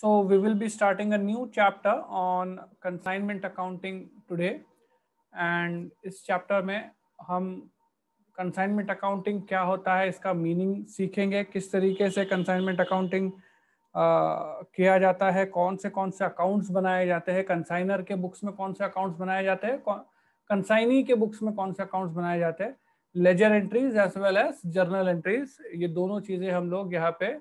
So we will be starting a new chapter on consignment accounting today. And इस chapter में हम consignment accounting क्या होता है इसका meaning सीखेंगे किस तरीके से consignment accounting Uh, किया जाता है कौन से कौन से अकाउंट्स बनाए जाते हैं कंसाइनर के बुक्स में कौन से अकाउंट्स बनाए जाते हैं कंसाइनी के बुक्स में कौन से अकाउंट्स बनाए जाते हैं ledger entries as well as journal entries ये दोनों चीज़ें हम लोग यहाँ पे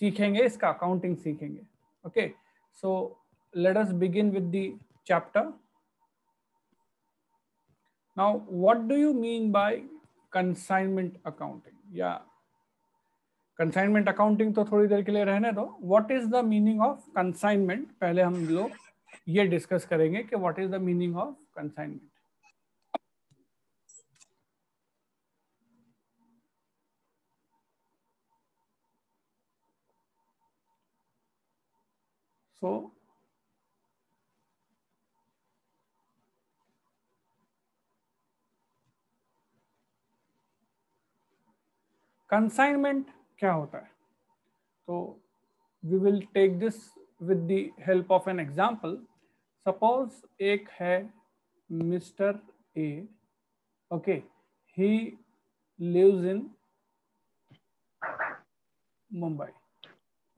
सीखेंगे इसका अकाउंटिंग सीखेंगे okay so let us begin with the chapter now what do you mean by consignment accounting yeah consignment accounting तो थोड़ी देर के लिए रहने दो what is the meaning of consignment पहले हम लोग ये डिस्कस करेंगे कि what is the meaning of consignment So consignment क्या होता है तो we will take this with the help of an example suppose एक है Mr A okay he lives in Mumbai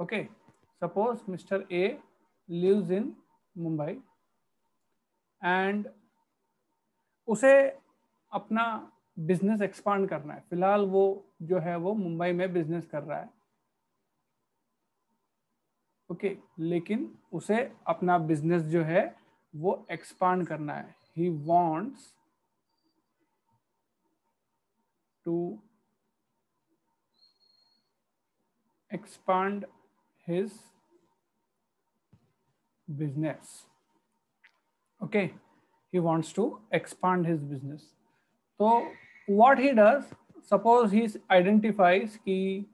okay suppose Mr A lives in Mumbai and उसे अपना business expand करना है फिलहाल वो जो है वो मुंबई में बिजनेस कर रहा है ओके okay, लेकिन उसे अपना बिजनेस जो है वो एक्सपांड करना है he wants to expand his business. Okay, he wants to expand his business. So what he does, suppose he identifies ki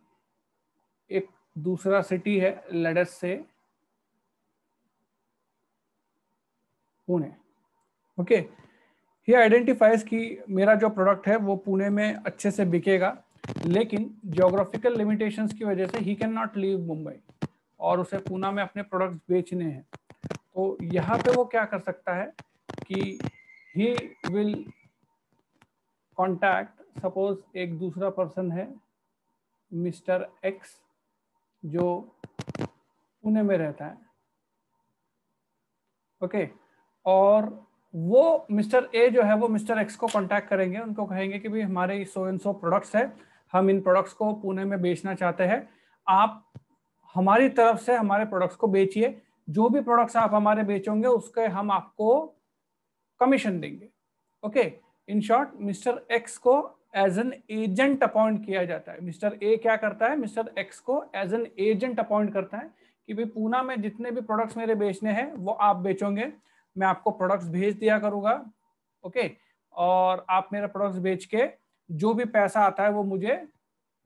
ek dusra city hai let us say pune okay he identifies ki mera jo product hai wo pune mein acche se bikega lekin geographical limitations ki wajah se he cannot leave mumbai और उसे पूना में अपने products बेचने हैं तो यहाँ पे वो क्या कर सकता है कि ही विल कॉन्टैक्ट सपोज एक दूसरा पर्सन है मिस्टर एक्स जो पुणे में रहता है ओके okay. और वो मिस्टर ए जो है वो मिस्टर एक्स को कांटेक्ट करेंगे उनको कहेंगे कि भाई हमारे सो एंड सो प्रोडक्ट्स है हम इन प्रोडक्ट्स को पुणे में बेचना चाहते हैं आप हमारी तरफ से हमारे प्रोडक्ट्स को बेचिए जो भी प्रोडक्ट्स आप हमारे बेचोगे उसके हम आपको कमीशन देंगे okay in short Mr X को एज एन एजेंट अपॉइंट किया जाता है मिस्टर ए क्या करता है मिस्टर एक्स को एज एन एजेंट अपॉइंट करता है कि भाई पूना में जितने भी प्रोडक्ट्स मेरे बेचने हैं वो आप बेचोगे मैं आपको प्रोडक्ट्स भेज दिया करूँगा ओके और आप मेरा प्रोडक्ट्स बेच के जो भी पैसा आता है वो मुझे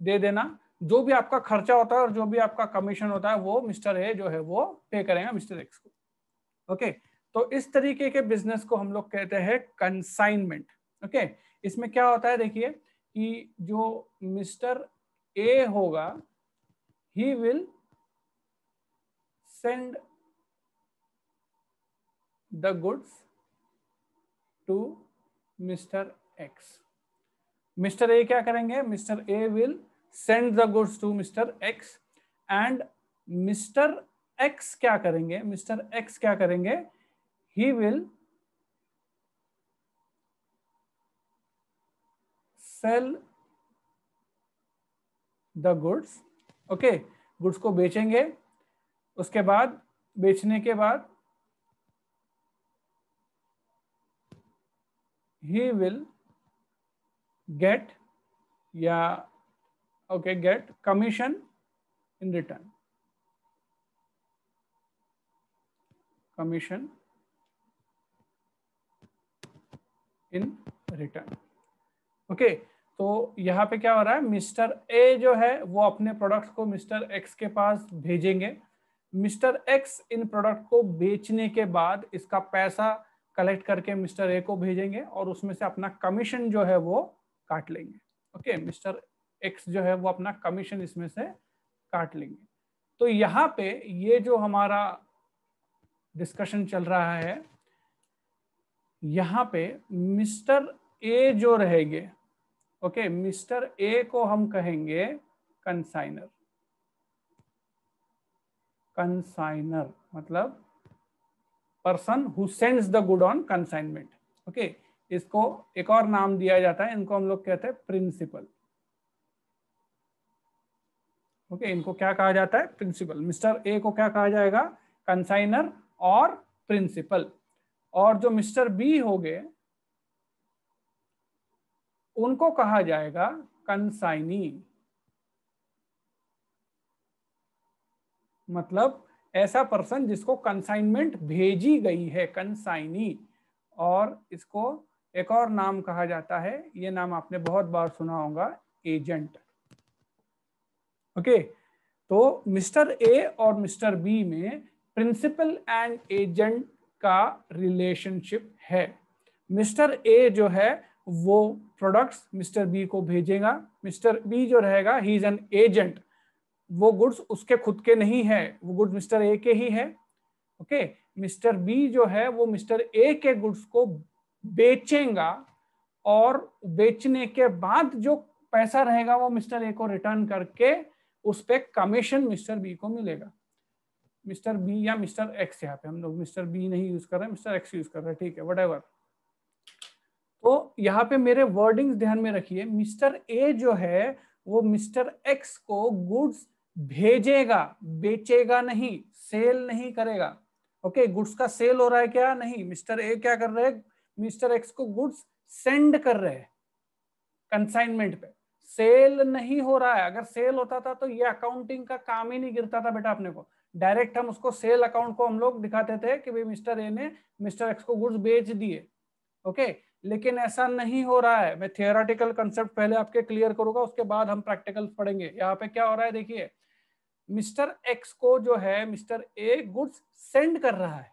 दे देना जो भी आपका खर्चा होता है और जो भी आपका कमीशन होता है वो मिस्टर ए जो है वो पे करेगा मिस्टर एक्स को ओके तो इस तरीके के बिजनेस को हम लोग कहते हैं कंसाइनमेंट ओके इसमें क्या होता है देखिए कि जो मिस्टर ए होगा he will send the goods to Mr X Mr A क्या करेंगे Mr A will send the goods to Mr X and Mr X क्या करेंगे मिस्टर एक्स क्या करेंगे he will sell the goods okay goods को बेचेंगे उसके बाद बेचने के बाद ही विल गेट या okay get commission in return commission in return okay तो यहाँ पे क्या हो रहा है मिस्टर ए जो है वो अपने प्रोडक्ट को मिस्टर एक्स के पास भेजेंगे मिस्टर एक्स इन प्रोडक्ट को बेचने के बाद इसका पैसा कलेक्ट करके मिस्टर ए को भेजेंगे और उसमें से अपना कमीशन जो है वो काट लेंगे ओके मिस्टर एक्स जो है वो अपना कमीशन इसमें से काट लेंगे तो यहाँ पे ये जो हमारा डिस्कशन चल रहा है यहाँ पे मिस्टर ए जो रहेंगे ओके मिस्टर ए को हम कहेंगे कंसाइनर कंसाइनर मतलब person who sends the good on consignment okay इसको एक और नाम दिया जाता है इनको हम लोग कहते हैं प्रिंसिपल ओके इनको क्या कहा जाता है प्रिंसिपल मिस्टर ए को क्या कहा जाएगा कंसाइनर और प्रिंसिपल और जो मिस्टर बी हो गए उनको कहा जाएगा कंसाइनी मतलब ऐसा पर्सन जिसको कंसाइनमेंट भेजी गई है कंसाइनी और इसको एक और नाम कहा जाता है ये नाम आपने बहुत बार सुना होगा एजेंट ओके तो मिस्टर ए और मिस्टर बी में प्रिंसिपल एंड एजेंट का रिलेशनशिप है मिस्टर ए जो है वो प्रोडक्ट्स मिस्टर बी को भेजेगा मिस्टर बी जो रहेगा ही इज एन एजेंट वो गुड्स उसके खुद के नहीं है वो गुड्स मिस्टर ए के ही है ओके मिस्टर बी जो है वो मिस्टर ए के गुड्स को बेचेगा और बेचने के बाद जो पैसा रहेगा वो मिस्टर ए को रिटर्न करके उस पर कमीशन मिस्टर बी को मिलेगा मिस्टर बी या मिस्टर एक्स यहाँ पे हम लोग मिस्टर बी नहीं यूज कर रहे मिस्टर एक्स यूज कर रहे ठीक है वट तो यहाँ पे मेरे वर्डिंग्स ध्यान में रखिए मिस्टर ए जो है वो मिस्टर एक्स को गुड्स भेजेगा बेचेगा नहीं सेल नहीं करेगा ओके गुड्स का सेल हो रहा है क्या नहीं मिस्टर ए क्या कर रहे हैं मिस्टर एक्स को गुड्स सेंड कर रहे हैं कंसाइनमेंट पे सेल नहीं हो रहा है अगर सेल होता था तो ये अकाउंटिंग का काम ही नहीं गिरता था बेटा अपने को डायरेक्ट हम उसको सेल अकाउंट को हम लोग दिखाते थे कि भाई मिस्टर ए ने मिस्टर एक्स को गुड्स बेच दिए ओके लेकिन ऐसा नहीं हो रहा है मैं थियोरटिकल कंसेप्ट पहले आपके क्लियर करूंगा उसके बाद हम प्रैक्टिकल पढ़ेंगे यहाँ पे क्या हो रहा है देखिए मिस्टर एक्स को जो है मिस्टर ए गुड्स सेंड कर रहा है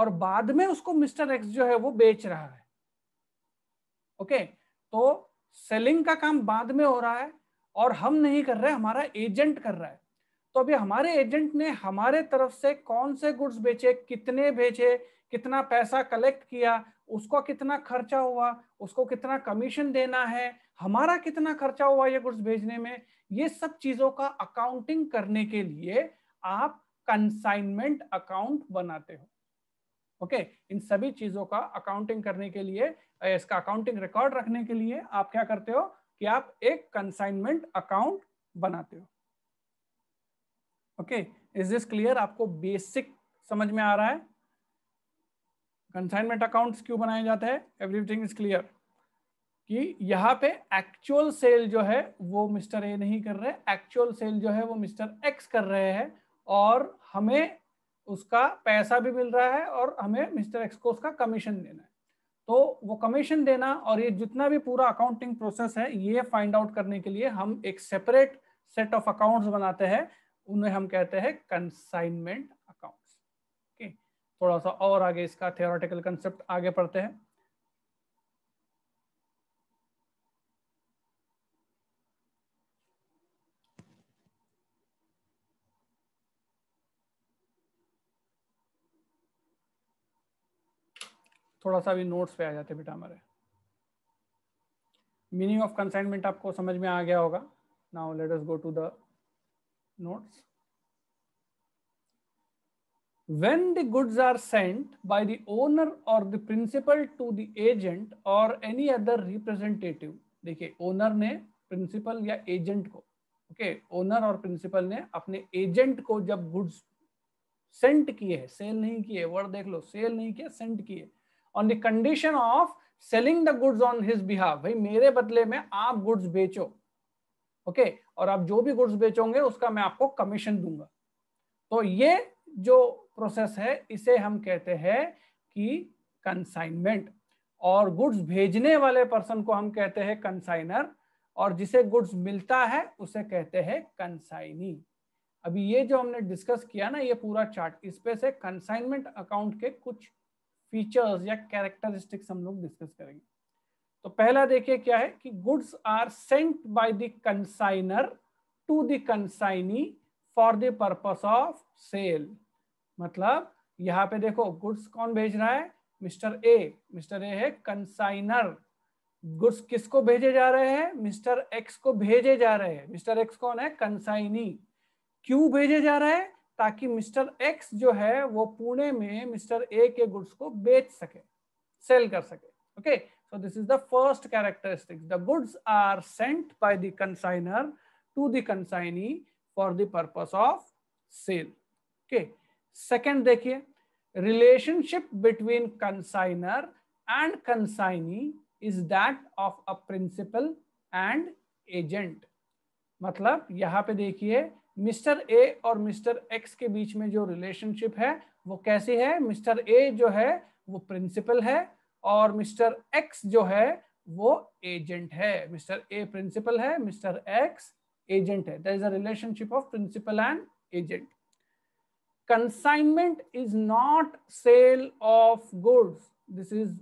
और बाद में उसको मिस्टर एक्स जो है वो बेच रहा है ओके तो सेलिंग का काम बाद में हो रहा है और हम नहीं कर रहे हमारा एजेंट कर रहा है तो अभी हमारे एजेंट ने हमारे तरफ से कौन से गुड्स बेचे कितने बेचे कितना पैसा कलेक्ट किया उसको कितना खर्चा हुआ उसको कितना कमीशन देना है हमारा कितना खर्चा हुआ ये गुड्स भेजने में ये सब चीजों का अकाउंटिंग करने के लिए आप कंसाइनमेंट अकाउंट बनाते हो ओके okay? इन सभी चीजों का अकाउंटिंग करने के लिए इसका अकाउंटिंग रिकॉर्ड रखने के लिए आप क्या करते हो कि आप एक कंसाइनमेंट अकाउंट बनाते हो ओके इज दिस क्लियर आपको बेसिक समझ में आ रहा है कंसाइनमेंट अकाउंट्स क्यों बनाए जाते हैं एवरीथिंग इज क्लियर कि यहाँ पे एक्चुअल सेल जो है वो मिस्टर ए नहीं कर रहे एक्चुअल सेल जो है वो मिस्टर एक्स कर रहे हैं और हमें उसका पैसा भी मिल रहा है और हमें मिस्टर एक्स को उसका कमीशन देना है तो वो कमीशन देना और ये जितना भी पूरा अकाउंटिंग प्रोसेस है ये फाइंड आउट करने के लिए हम एक सेपरेट सेट ऑफ अकाउंट्स बनाते हैं उन्हें हम कहते हैं कंसाइनमेंट अकाउंट्स ओके थोड़ा सा और आगे इसका थियोरटिकल कंसेप्ट आगे पढ़ते हैं थोड़ा सा भी नोट्स पे आ जाते बेटा हमारे मीनिंग ऑफ कंसाइनमेंट आपको समझ में आ गया होगा now let us go to the notes when the goods are sent by the owner or the principal to the agent or any other representative देखिए owner ने principal या agent को ओके okay, owner और principal ने अपने agent को जब goods sent किए सेल नहीं किए वर्ड देख लो सेल नहीं किए सेंट किए on the condition of selling the goods on his behalf भाई मेरे बदले में आप गुड्स बेचो ओके okay? और आप जो भी गुड्स बेचोगे उसका मैं आपको कमीशन दूंगा तो ये जो प्रोसेस है इसे हम कहते हैं कि कंसाइनमेंट और गुड्स भेजने वाले पर्सन को हम कहते हैं कंसाइनर और जिसे गुड्स मिलता है उसे कहते हैं कंसाइनी अभी ये जो हमने डिस्कस किया ना ये पूरा चार्ट इस पे से कंसाइनमेंट अकाउंट के कुछ फीचर्स या कैरेक्टरिस्टिक्स हम लोग डिस्कस करेंगे तो पहला देखिए क्या है कि goods are sent by the consignor to the consignee for the purpose of sale मतलब यहाँ पे देखो गुड्स कौन भेज रहा है मिस्टर ए मिस्टर ए है कंसाइनर गुड्स किसको भेजे जा रहे हैं मिस्टर एक्स को भेजे जा रहे हैं मिस्टर एक्स कौन है कंसाइनी क्यों भेजे जा रहे हैं ताकि मिस्टर एक्स जो है वो पुणे में मिस्टर ए के गुड्स को बेच सके सेल कर सके okay so this is the first characteristic the goods are sent by the consignor to the consignee for the purpose of sale okay second देखिए relationship between consignor and consignee is that of a principal and agent मतलब यहां पे देखिए mister A और mister x के बीच में जो relationship है वो कैसी है मिस्टर ए जो है वो प्रिंसिपल है और मिस्टर एक्स जो है वो एजेंट है मिस्टर ए प्रिंसिपल है मिस्टर एक्स एजेंट है that is a relationship of principal and agent consignment is not sale of goods this is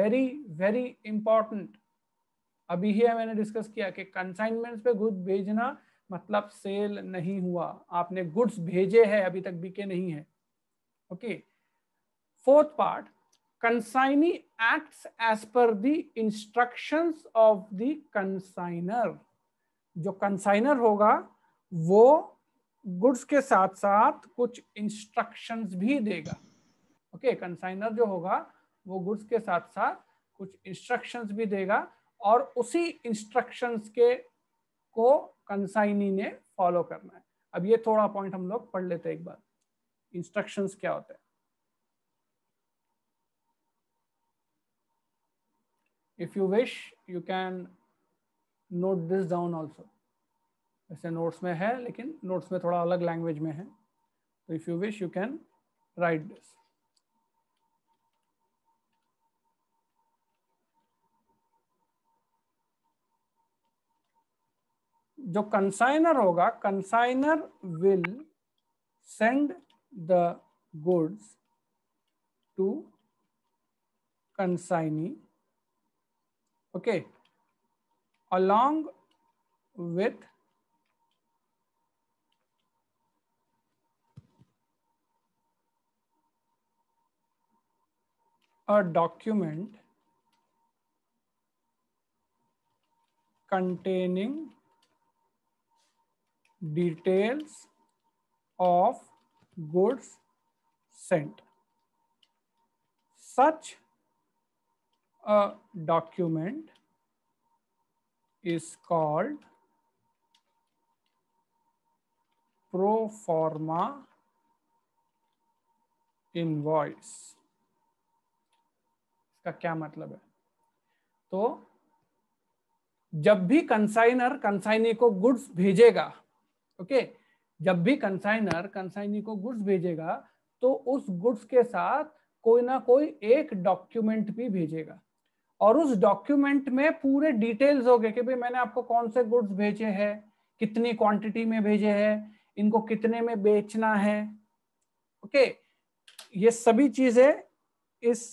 very very important अभी ही मैंने डिस्कस किया कि कंसाइनमेंट पे गुड भेजना मतलब सेल नहीं हुआ आपने गुड्स भेजे हैं अभी तक बिके नहीं है okay fourth part consignee act as per the instructions of the जो कंसाइनर होगा वो गुड्स के साथ साथ कुछ इंस्ट्रक्शंस भी देगा ओके okay, कंसाइनर जो होगा वो गुड्स के साथ साथ कुछ इंस्ट्रक्शंस भी देगा और उसी इंस्ट्रक्शंस के को कंसाइनी ने फॉलो करना है अब ये थोड़ा पॉइंट हम लोग पढ़ लेते हैं एक बार इंस्ट्रक्शंस क्या होते हैं if you wish you can note this down also ऐसे नोट्स में है लेकिन नोट्स में थोड़ा अलग लैंग्वेज में है तो if you wish you can write this जो कंसाइनर होगा consignor will send the goods to consignee okay along with a document containing details of goods sent. Such a document is called pro forma invoice इसका क्या मतलब है तो जब भी consignor consignee को गुड्स भेजेगा ओके जब भी कंसाइनर कंसाइनी को गुड्स भेजेगा तो उस गुड्स के साथ कोई ना कोई एक डॉक्यूमेंट भी भेजेगा और उस डॉक्यूमेंट में पूरे डिटेल्स हो गए कि भाई मैंने आपको कौन से गुड्स भेजे हैं कितनी क्वांटिटी में भेजे हैं इनको कितने में बेचना है ओके okay? ये सभी चीजें इस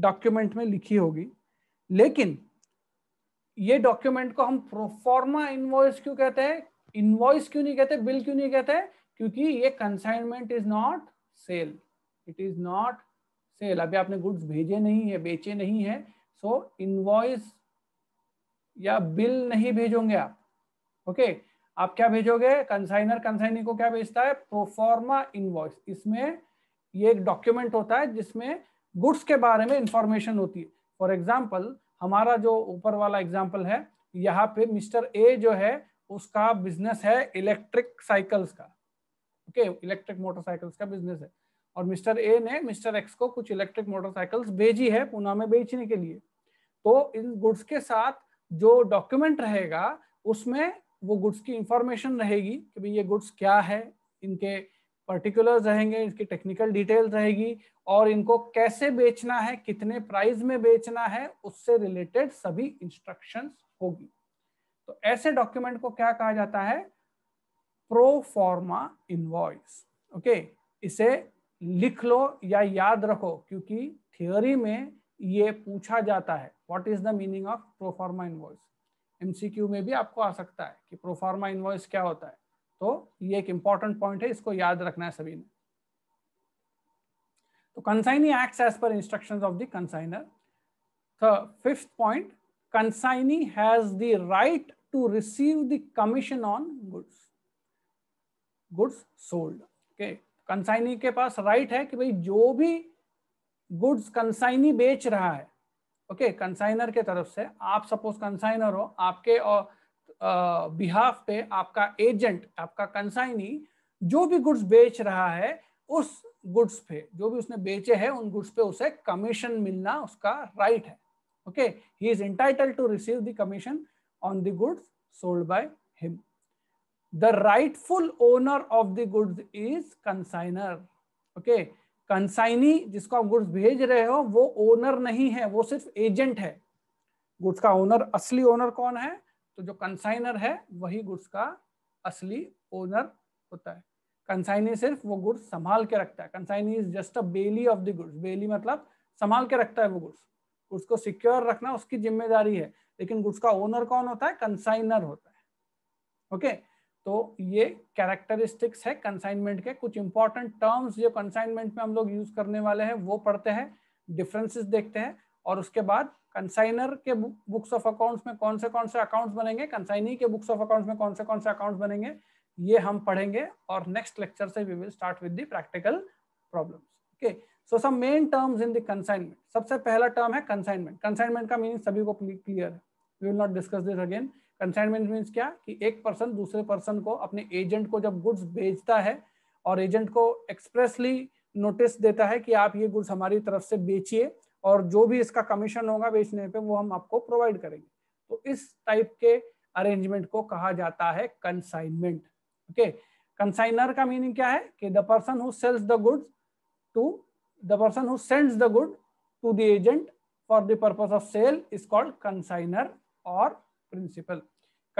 डॉक्यूमेंट में लिखी होगी लेकिन ये डॉक्यूमेंट को हम प्रोफॉर्मा इनवॉइस क्यों कहते हैं इनवॉइस क्यों नहीं कहते बिल क्यों नहीं कहते क्योंकि ये consignment is not sale it is not sale अभी आपने गुड्स भेजे नहीं है बेचे नहीं है सो so, इनवॉइस या बिल नहीं भेजोगे आप ओके okay? आप क्या भेजोगे कंसाइनर कंसाइनी को क्या भेजता है प्रोफॉर्मा इनवॉइस इसमें ये एक डॉक्यूमेंट होता है जिसमें गुड्स के बारे में इंफॉर्मेशन होती है फॉर एग्जाम्पल हमारा जो ऊपर वाला एग्जाम्पल है यहाँ पे मिस्टर ए जो है उसका बिजनेस है इलेक्ट्रिक साइकिल्स का ओके इलेक्ट्रिक मोटरसाइकिल्स का बिजनेस है और मिस्टर ए ने मिस्टर एक्स को कुछ इलेक्ट्रिक मोटरसाइकिल्स भेजी है पुणे में बेचने के लिए तो इन गुड्स के साथ जो डॉक्यूमेंट रहेगा उसमें वो गुड्स की इंफॉर्मेशन रहेगी कि भाई ये गुड्स क्या है इनके पर्टिकुलर्स रहेंगे इसकी टेक्निकल डिटेल रहेगी और इनको कैसे बेचना है कितने प्राइस में बेचना है उससे रिलेटेड सभी इंस्ट्रक्शंस होगी तो ऐसे डॉक्यूमेंट को क्या कहा जाता है प्रोफॉर्मा इनवॉइस ओके इसे लिख लो या याद रखो क्योंकि थियोरी में ये पूछा जाता है what is the meaning of proforma invoice MCQ में भी आपको आ सकता है कि प्रोफॉर्मा इनवॉइस क्या होता है तो ये एक इंपॉर्टेंट पॉइंट है इसको याद रखना है सभी ने तो consignee act as per instruction of the consignor fifth point consignee has the right to receive the commission on goods goods sold okay consignee ke paas right hai ki bhai jo bhi goods consignee bech raha hai okay okay, consignor के तरफ से आप suppose consignor हो आपके और behalf पे आपका agent आपका कंसाइनी जो भी गुड्स बेच रहा है उस गुड्स पे जो भी उसने बेचे हैं उन गुड्स पे उसे कमीशन मिलना उसका राइट right है okay he is entitle to receive the commission on the goods sold by him. The rightful owner of the goods is consignor Okay, consignee jisko aap goods bhej rahe ho wo owner nahi hai wo sirf agent hai goods ka owner asli owner कौन hai to jo consignor hai wahi goods ka asli owner hota hai consignee सिर्फ वो goods संभाल के रखता है consignee is just a bailee of the goods bailee मतलब संभाल के रखता है वो गुड्स गुड्स को सिक्योर रखना उसकी जिम्मेदारी है लेकिन गुड्स का ओनर कौन होता है कंसाइनर होता है ओके तो ये कैरेक्टरिस्टिक्स है कंसाइनमेंट के कुछ इंपॉर्टेंट टर्म्स जो कंसाइनमेंट में हम लोग यूज करने वाले हैं वो पढ़ते हैं डिफरेंसेस देखते हैं और उसके बाद कंसाइनर के बुक्स ऑफ अकाउंट्स में कौन से कौन से अकाउंट्स बनेंगे कंसाइनी के बुक्स ऑफ अकाउंट्स में कौन से कौन से अकाउंट्स बनेंगे ये हम पढ़ेंगे और नेक्स्ट लेक्चर से we will start with the practical problems okay okay? So some main terms in the consignment सबसे पहला टर्म है कंसाइनमेंट कंसाइनमेंट का मीनिंग सभी को क्लियर है we will not discuss this again consignment means क्या कि एक पर्सन दूसरे पर्सन को अपने एजेंट को जब गुड्स बेचता है और एजेंट को एक्सप्रेसली नोटिस देता है कि आप ये गुड्स हमारी तरफ से बेचिए और जो भी इसका कमीशन होगा बेचने पे वो हम आपको प्रोवाइड करेंगे तो इस टाइप के अरेंजमेंट को कहा जाता है कंसाइनमेंट ओके कंसाइनर का मीनिंग क्या है कि the person who sells the goods to the person who sends the good to the agent for the purpose of sale is called consignor or principal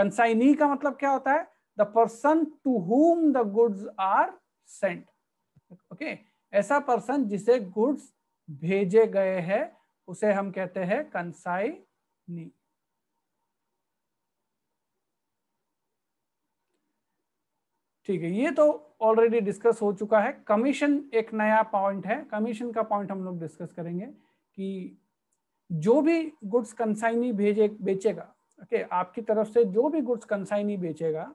consignee ka matlab kya hota hai the person to whom the goods are sent okay aisa person jise goods bheje gaye hai use hum kehte hai consignee ठीक है ये तो already discuss हो चुका है commission एक नया point है कमीशन का पॉइंट हम लोग डिस्कस करेंगे कि जो भी गुड्स कंसाइनी भेजे बेचेगा ओके okay, आपकी तरफ से जो भी गुड्स कंसाइनी बेचेगा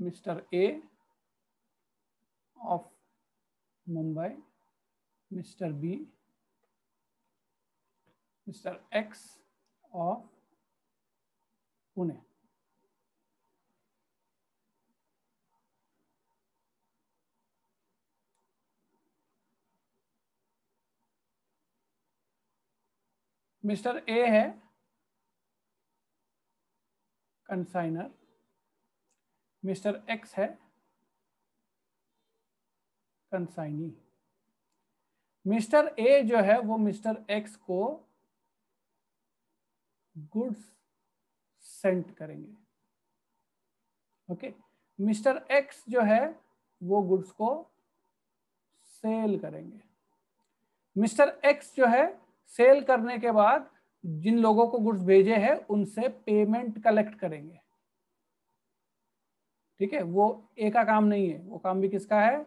Mr A of Mumbai Mr B Mr. X of Pune. Mr A है कंसाइनर मिस्टर एक्स है कंसाइनी मिस्टर ए जो है वो मिस्टर एक्स को गुड्स सेंट करेंगे ओके मिस्टर एक्स जो है वो गुड्स को सेल करेंगे मिस्टर एक्स जो है सेल करने के बाद जिन लोगों को गुड्स भेजे हैं उनसे पेमेंट कलेक्ट करेंगे ठीक है वो ए का काम नहीं है वो काम भी किसका है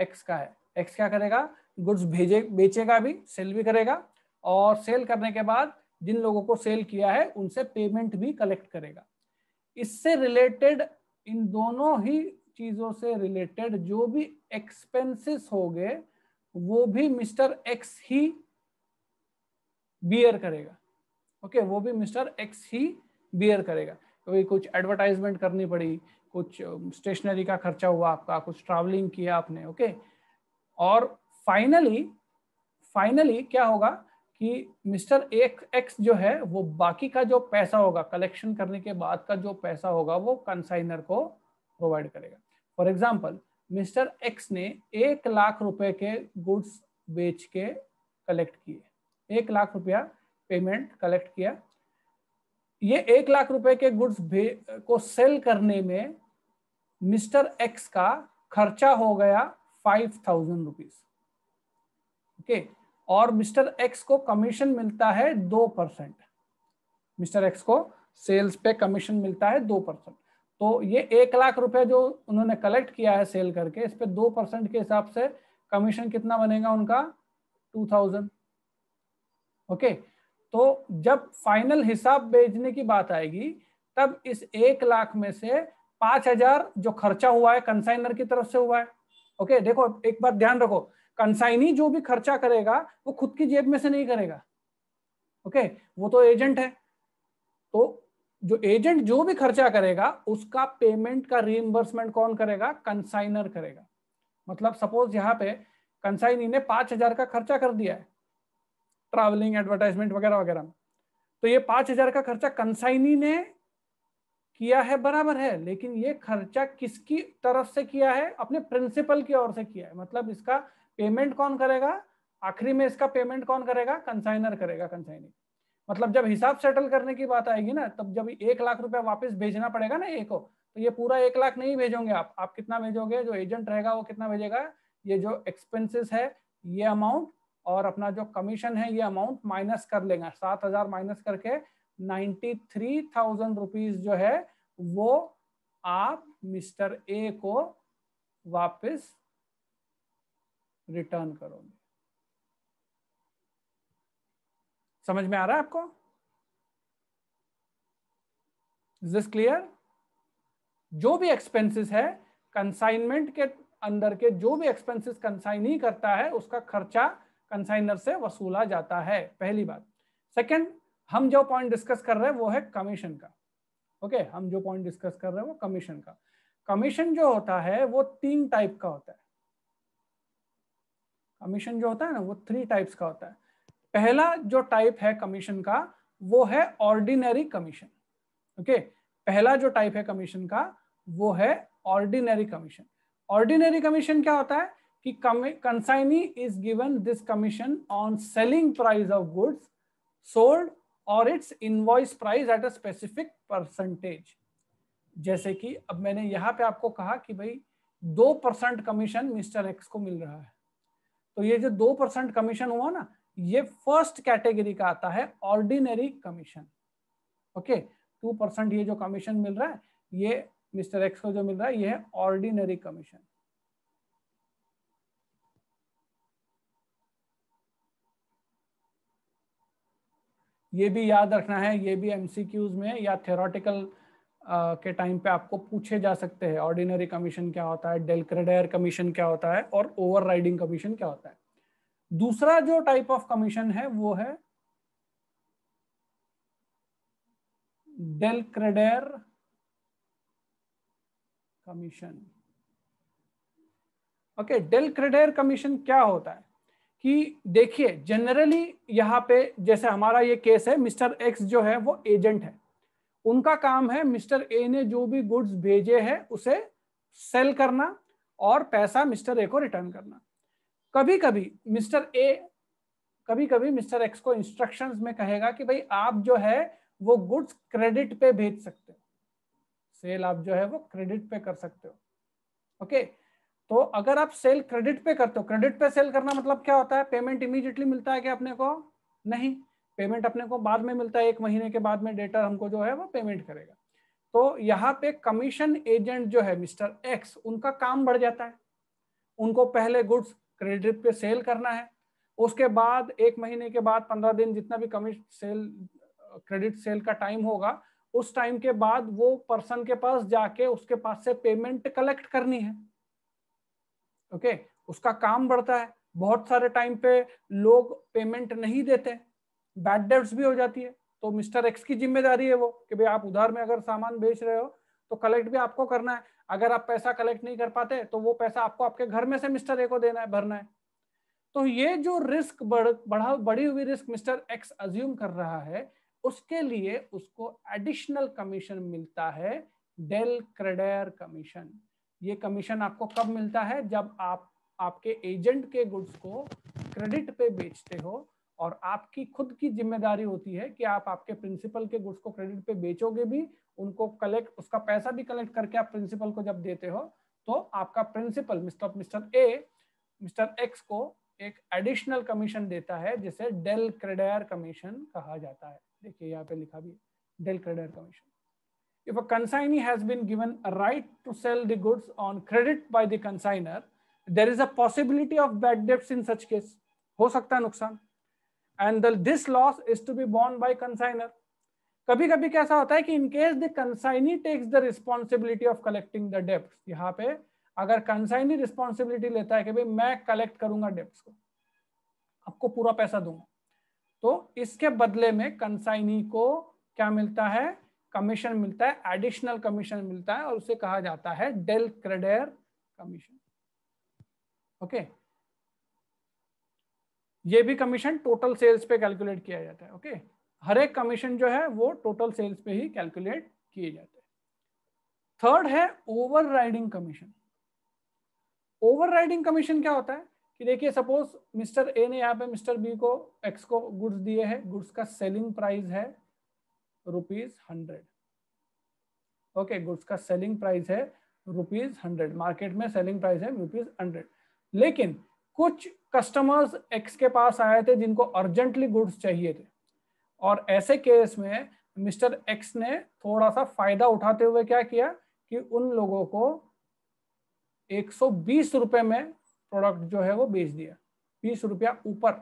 एक्स का है एक्स क्या करेगा गुड्स भेजे बेचेगा भी सेल भी करेगा और सेल करने के बाद जिन लोगों को सेल किया है उनसे पेमेंट भी कलेक्ट करेगा इससे रिलेटेड इन दोनों ही चीजों से रिलेटेड जो भी एक्सपेंसेस हो गए वो भी मिस्टर एक्स ही बियर करेगा ओके okay, वो भी मिस्टर एक्स ही बियर करेगा क्योंकि तो कुछ एडवर्टाइजमेंट करनी पड़ी कुछ स्टेशनरी um, का खर्चा हुआ आपका कुछ ट्रैवलिंग किया आपने ओके okay? और फाइनली फाइनली क्या होगा कि मिस्टर एक एक्स जो है वो बाकी का जो पैसा होगा कलेक्शन करने के बाद का जो पैसा होगा वो कंसाइनर को प्रोवाइड करेगा फॉर एग्जाम्पल मिस्टर एक्स ने एक लाख रुपए के गुड्स बेच के कलेक्ट किए एक लाख रुपया पेमेंट कलेक्ट किया ये एक लाख रुपए के गुड्स को सेल करने में मिस्टर एक्स का खर्चा हो गया फाइव थाउजेंड रुपीज ओके और मिस्टर एक्स को कमीशन मिलता है दो परसेंट मिस्टर एक्स को सेल्स पे कमीशन मिलता है दो परसेंट तो ये एक लाख रुपए जो उन्होंने कलेक्ट किया है सेल करके इस पर दो परसेंट के हिसाब से कमीशन कितना बनेगा उनका टू थाउजेंड ओके तो जब फाइनल हिसाब भेजने की बात आएगी तब इस एक लाख में से पांच हजार जो खर्चा हुआ है कंसाइनर की तरफ से हुआ है ओके देखो एक बार ध्यान रखो कंसाइनी जो भी खर्चा करेगा वो खुद की जेब में से नहीं करेगा ओके वो तो एजेंट है तो जो एजेंट जो भी खर्चा करेगा उसका पेमेंट का रीइंबर्समेंट कौन करेगा कंसाइनर करेगा मतलब सपोज यहाँ पे कंसाइनी ने पांच हजार का खर्चा कर दिया है ट्रैवलिंग एडवर्टाइजमेंट वगैरह वगैरह में तो ये पांच हजार का खर्चा कंसाइनी ने किया है बराबर है लेकिन ये खर्चा किसकी तरफ से किया है अपने प्रिंसिपल की ओर से किया है मतलब इसका पेमेंट कौन करेगा आखिरी में इसका पेमेंट कौन करेगा कंसाइनर करेगा कंसाइनी मतलब जब हिसाब सेटल करने की बात आएगी ना तब जब एक लाख रुपया वापस भेजना पड़ेगा ना ए को तो ये पूरा एक लाख नहीं भेजोगे आप आप कितना भेजोगे जो एजेंट रहेगा वो कितना भेजेगा ये जो एक्सपेंसेस है ये अमाउंट और अपना जो कमीशन है ये अमाउंट माइनस कर लेगा सात हजार माइनस करके नाइन्टी थ्री थाउजेंड रुपीज जो है वो आप मिस्टर ए को वापस रिटर्न करोगे समझ में आ रहा है आपको इज दिस क्लियर जो भी एक्सपेंसेस है कंसाइनमेंट के अंदर के जो भी एक्सपेंसेस कंसाइन ही करता है उसका खर्चा कंसाइनर से वसूला जाता है पहली बात सेकंड हम जो पॉइंट डिस्कस कर रहे हैं वो है कमीशन का ओके okay, हम जो पॉइंट डिस्कस कर रहे हैं वो कमीशन का कमीशन जो होता है वो तीन टाइप का होता है कमीशन जो होता है ना वो थ्री टाइप्स का होता है पहला जो टाइप है कमीशन का वो है ऑर्डिनरी कमीशन ओके पहला जो टाइप है कमीशन का वो है ऑर्डिनरी कमीशन ऑर्डिनरी कमीशन क्या होता है कि consignee is given this commission on selling price of goods sold और it's invoice price at a specific percentage जैसे कि अब मैंने यहाँ पे आपको कहा कि भाई दो परसेंट कमीशन मिस्टर एक्स को मिल रहा है तो ये जो दो परसेंट कमीशन हुआ ना ये फर्स्ट कैटेगरी का आता है ordinary commission okay two percent ये जो कमीशन मिल रहा है ये मिस्टर एक्स को जो मिल रहा है ये है ऑर्डिनरी कमीशन ये भी याद रखना है ये भी एमसीक्यूज में या थेरोटिकल के टाइम पे आपको पूछे जा सकते हैं ऑर्डिनरी कमीशन क्या होता है डेलक्रेडायर कमीशन क्या होता है और राइडिंग कमीशन क्या होता है दूसरा जो टाइप ऑफ कमीशन है वो है del credere commission okay del del credere commission क्या होता है कि देखिए जनरली यहाँ पे जैसे हमारा ये केस है मिस्टर एक्स जो है वो एजेंट है उनका काम है मिस्टर ए ने जो भी गुड्स भेजे हैं उसे सेल करना और पैसा मिस्टर ए को रिटर्न करना कभी कभी मिस्टर ए कभी कभी मिस्टर एक्स को इंस्ट्रक्शंस में कहेगा कि भाई आप जो है वो गुड्स क्रेडिट पे भेज सकते हो सेल आप जो है वो क्रेडिट पे कर सकते हो ओके तो अगर आप सेल क्रेडिट पे करते हो क्रेडिट पे सेल करना मतलब क्या होता है पेमेंट इमीडिएटली मिलता है क्या अपने को नहीं पेमेंट अपने को बाद में मिलता है एक महीने के बाद में डेटर हमको जो है वो पेमेंट करेगा तो यहाँ पे कमीशन एजेंट जो है मिस्टर एक्स उनका काम बढ़ जाता है उनको पहले गुड्स क्रेडिट पे सेल करना है उसके बाद एक महीने के बाद पंद्रह दिन जितना भी कमीशन सेल क्रेडिट सेल का टाइम होगा उस टाइम के बाद वो पर्सन के पास जाके उसके पास से पेमेंट कलेक्ट करनी है ओके okay? उसका काम बढ़ता है बहुत सारे टाइम पे लोग पेमेंट नहीं देते बैड डेब्ट्स भी हो जाती है तो मिस्टर एक्स की जिम्मेदारी है वो कि भाई आप उधार में अगर सामान बेच रहे हो तो कलेक्ट भी आपको करना है अगर आप पैसा कलेक्ट नहीं कर पाते तो वो पैसा आपको आपके घर में से मिस्टर ए को देना है भरना है तो ये जो रिस्क बढ़ बढ़ा बढ़ी हुई रिस्क मिस्टर एक्स अज्यूम कर रहा है उसके लिए उसको एडिशनल कमीशन मिलता है डेल क्रेडर कमीशन ये कमीशन आपको कब मिलता है जब आप आपके एजेंट के गुड्स को क्रेडिट पे बेचते हो और आपकी खुद की जिम्मेदारी होती है कि आप आपके प्रिंसिपल के गुड्स को क्रेडिट पे बेचोगे भी उनको कलेक्ट उसका पैसा भी कलेक्ट करके आप प्रिंसिपल को जब देते हो तो आपका principal mister mister A mister X को एक एडिशनल कमीशन देता है जिसे डेल क्रेडायर कमीशन कहा जाता है देखिए यहाँ पे लिखा भी del credere commission if a consignee has been given right to sell the goods on credit by the consignor consignor is a possibility of bad bad in such case हो सकता है नुकसान and this loss is to be borne by consignor कभी कभी कैसा होता है कि in case the consignee takes the responsibility of collecting the डेप्ट यहाँ पे अगर कंसाइनी रिस्पॉन्सिबिलिटी लेता है कि भाई मैं कलेक्ट करूंगा डेप्ट को आपको पूरा पैसा दूंगा तो इसके बदले में कंसाइनी को क्या मिलता है कमीशन मिलता है एडिशनल कमीशन मिलता है और उसे कहा जाता है del credere commission okay okay? ये भी कमीशन टोटल सेल्स पे कैलकुलेट किया जाता है ओके हर एक कमीशन जो है वो टोटल सेल्स पे ही कैलकुलेट किए जाते हैं थर्ड है ओवरराइडिंग कमीशन ओवरराइडिंग कमीशन क्या होता है कि देखिए सपोज मिस्टर ए ने यहाँ पे मिस्टर बी को एक्स को गुड्स दिए हैं गुड्स का सेलिंग प्राइस है रुपीज हंड्रेड ओके गुड्स का सेलिंग प्राइस है रुपीज हंड्रेड मार्केट में सेलिंग प्राइस है रुपीज हंड्रेड लेकिन कुछ कस्टमर्स एक्स के पास आए थे जिनको अर्जेंटली गुड्स चाहिए थे और ऐसे केस में मिस्टर एक्स ने थोड़ा सा फायदा उठाते हुए क्या किया कि उन लोगों को एक रुपए में प्रोडक्ट जो है वो बेच दिया बीस रुपया ऊपर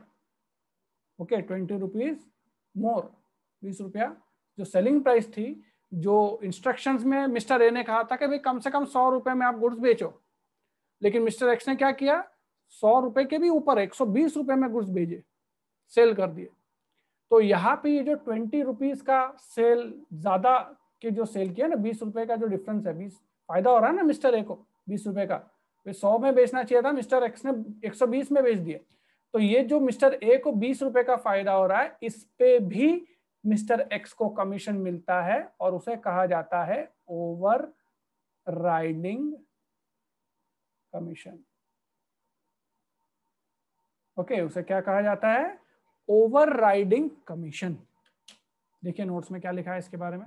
ओके ट्वेंटी रुपीज मोर बीस रुपया जो सेलिंग प्राइस थी जो इंस्ट्रक्शंस में मिस्टर ए ने कहा था कि भाई कम से कम सौ रुपए में आप गुड्स बेचो लेकिन मिस्टर एक्स ने क्या किया सौ रुपए के भी ऊपर एक सौ बीस रुपए में गुड्स भेजे सेल कर दिए तो यहाँ पे ये जो ट्वेंटी रुपीज का सेल ज्यादा के जो सेल किया ना बीस रुपए का जो डिफरेंस है बीस फायदा हो रहा है ना मिस्टर ए को बीस रुपए का सौ में बेचना चाहिए था मिस्टर एक्स ने एक सौ बीस में बेच दिया तो ये जो मिस्टर ए को बीस रुपए का फायदा हो रहा है इस पे भी मिस्टर एक्स को कमीशन मिलता है और उसे कहा जाता है over riding commission okay okay, उसे क्या कहा जाता है ओवरराइडिंग कमीशन देखिए नोट्स में क्या लिखा है इसके बारे में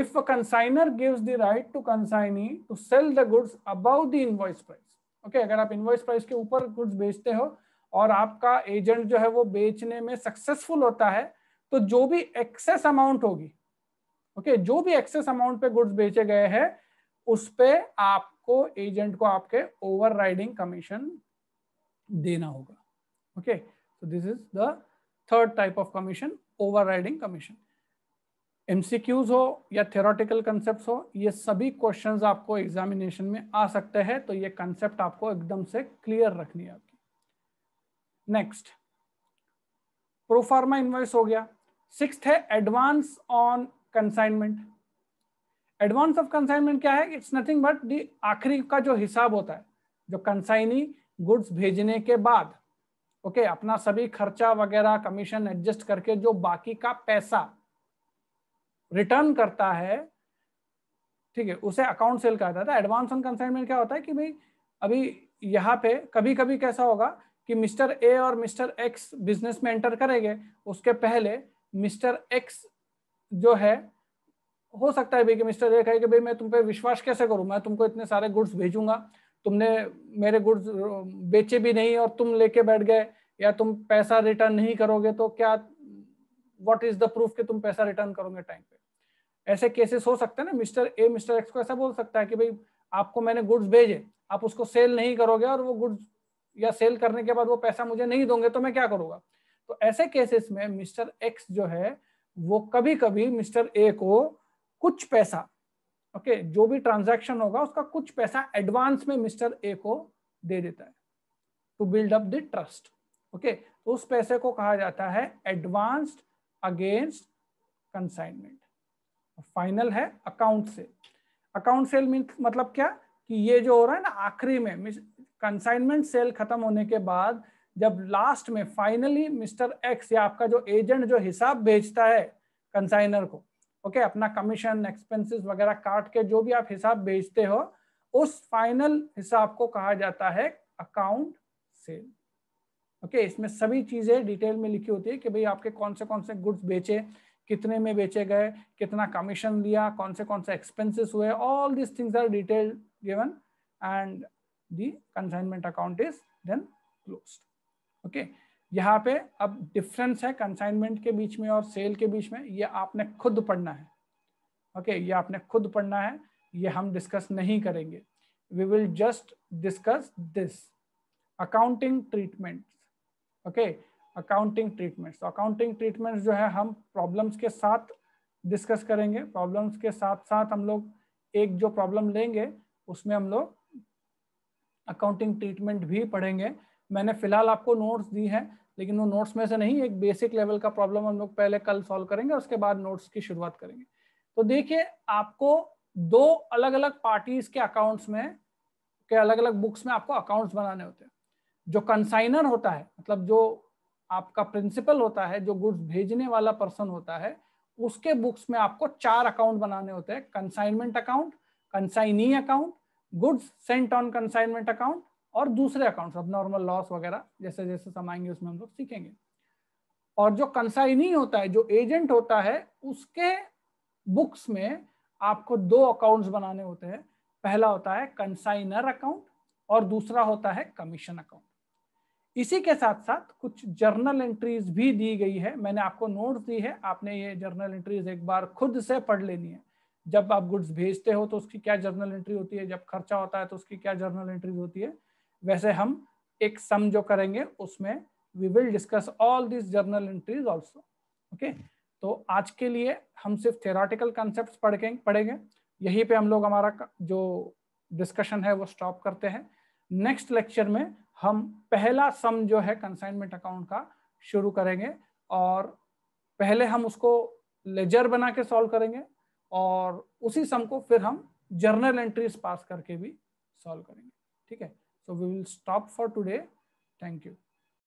if a consignor gives the right to consignee to sell the goods अब द इनवॉइस प्राइस ओके अगर आप इनवॉइस प्राइस के ऊपर गुड्स बेचते हो और आपका एजेंट जो है वो बेचने में सक्सेसफुल होता है तो जो भी एक्सेस अमाउंट होगी ओके okay, जो भी एक्सेस अमाउंट पे गुड्स बेचे गए हैं उस पे आपको एजेंट को आपके ओवर राइडिंग कमीशन देना होगा okay so this is the third type of commission overriding commission MCQs हो या थेरोटिकल कंसेप्ट हो ये सभी क्वेश्चंस आपको एग्जामिनेशन में आ सकते हैं तो ये कंसेप्ट आपको एकदम से क्लियर रखनी है आपकी नेक्स्ट प्रोफार्मा इन्वाइस हो गया सिक्स है advance on consignment advance of consignment क्या है इट्स नथिंग बट दी आखिरी का जो हिसाब होता है जो कंसाइनी गुड्स भेजने के बाद ओके okay, अपना सभी खर्चा वगैरह कमीशन एडजस्ट करके जो बाकी का पैसा रिटर्न करता है ठीक है उसे अकाउंट सेल कहा जाता है एडवांस ऑन कंसाइनमेंट क्या होता है कि भाई अभी यहाँ पे कभी कभी कैसा होगा कि मिस्टर ए और मिस्टर एक्स बिजनेस में एंटर करेंगे उसके पहले मिस्टर एक्स जो है हो सकता है भाई कि मिस्टर ए कहे कि भाई मैं तुम पे विश्वास कैसे करूँ मैं तुमको इतने सारे गुड्स भेजूंगा तुमने मेरे गुड्स बेचे भी नहीं और तुम लेके बैठ गए या तुम पैसा रिटर्न नहीं करोगे तो क्या वट इज द प्रूफ कि तुम पैसा रिटर्न करोगे टाइम पे ऐसे केसेस हो सकते हैं ना मिस्टर ए मिस्टर एक्स को ऐसा बोल सकता है कि भाई आपको मैंने गुड्स भेजे आप उसको सेल नहीं करोगे और वो गुड्स या सेल करने के बाद वो पैसा मुझे नहीं दोगे तो मैं क्या करूँगा तो ऐसे केसेस में मिस्टर एक्स जो है वो कभी कभी मिस्टर ए को कुछ पैसा ओके okay, जो भी ट्रांजैक्शन होगा उसका कुछ पैसा एडवांस में मिस्टर ए को दे देता है to build up the trust okay तो उस पैसे को कहा जाता है एडवांस्ड अगेंस्ट कंसाइनमेंट फाइनल है account sale account sale mean मतलब क्या कि ये जो हो रहा है ना आखिरी में कंसाइनमेंट सेल खत्म होने के बाद जब लास्ट में फाइनली मिस्टर एक्स या आपका जो एजेंट जो हिसाब भेजता है कंसाइनर को ओके okay, अपना कमीशन एक्सपेंसेस वगैरह काट के जो भी आप हिसाब बेचते हो उस फाइनल हिसाब को कहा जाता है अकाउंट सेल ओके इसमें सभी चीजें डिटेल में लिखी होती है कि भाई आपके कौन से कौन से गुड्स बेचे कितने में बेचे गए कितना कमीशन लिया कौन से कौन से एक्सपेंसेस हुए all this things are detail given and the consignment account is then close okay यहाँ पे अब डिफरेंस है कंसाइनमेंट के बीच में और सेल के बीच में ये आपने खुद पढ़ना है ओके okay, ये आपने खुद पढ़ना है ये हम डिस्कस नहीं करेंगे we will just discuss this accounting treatment okay accounting treatments accounting treatments जो है हम प्रॉब्लम्स के साथ डिस्कस करेंगे प्रॉब्लम्स के साथ साथ हम लोग एक जो प्रॉब्लम लेंगे उसमें हम लोग अकाउंटिंग ट्रीटमेंट भी पढ़ेंगे मैंने फिलहाल आपको नोट्स दी है लेकिन वो नोट्स में से नहीं एक बेसिक लेवल का प्रॉब्लम हम लोग पहले कल सॉल्व करेंगे उसके बाद नोट्स की शुरुआत करेंगे तो देखिए आपको दो अलग अलग पार्टीज के अकाउंट्स में के अलग अलग बुक्स में आपको अकाउंट्स बनाने होते हैं जो कंसाइनर होता है मतलब जो आपका प्रिंसिपल होता है जो गुड्स भेजने वाला पर्सन होता है उसके बुक्स में आपको चार अकाउंट बनाने होते हैं consignment account consignee account goods sent on consignment account और दूसरे अकाउंट अब नॉर्मल लॉस वगैरह जैसे जैसे समाएंगे उसमें हम लोग सीखेंगे और जो कंसाइनी होता है जो एजेंट होता है उसके बुक्स में आपको दो अकाउंट्स बनाने होते हैं पहला होता है कंसाइनर अकाउंट और दूसरा होता है कमीशन अकाउंट इसी के साथ साथ कुछ जर्नल एंट्रीज भी दी गई है मैंने आपको नोट दी है आपने ये जर्नल एंट्रीज एक बार खुद से पढ़ लेनी है जब आप गुड्स भेजते हो तो उसकी क्या जर्नल एंट्री होती है जब खर्चा होता है तो उसकी क्या जर्नल एंट्रीज होती है वैसे हम एक सम जो करेंगे उसमें we will discuss all this journal entries also okay तो आज के लिए हम सिर्फ थेराटिकल कॉन्सेप्ट पढ़ेंगे पढ़ेंगे यहीं पे हम लोग हमारा जो डिस्कशन है वो स्टॉप करते हैं नेक्स्ट लेक्चर में हम पहला सम जो है कंसाइनमेंट अकाउंट का शुरू करेंगे और पहले हम उसको लेजर बना के सॉल्व करेंगे और उसी सम को फिर हम जर्नल एंट्रीज पास करके भी सॉल्व करेंगे ठीक है So we will stop for today. Thank you.